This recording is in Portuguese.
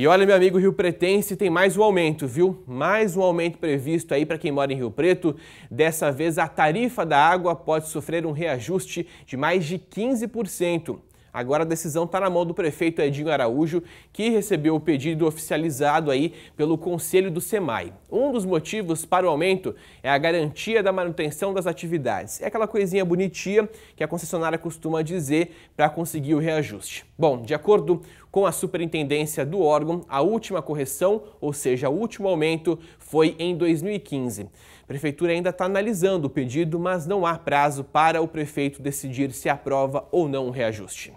E olha, meu amigo Rio Pretense, tem mais um aumento, viu? Mais um aumento previsto aí para quem mora em Rio Preto. Dessa vez, a tarifa da água pode sofrer um reajuste de mais de 15%. Agora a decisão está na mão do prefeito Edinho Araújo, que recebeu o pedido oficializado aí pelo Conselho do SEMAI. Um dos motivos para o aumento é a garantia da manutenção das atividades. É aquela coisinha bonitinha que a concessionária costuma dizer para conseguir o reajuste. Bom, de acordo com a superintendência do órgão, a última correção, ou seja, o último aumento, foi em 2015. A prefeitura ainda está analisando o pedido, mas não há prazo para o prefeito decidir se aprova ou não o reajuste.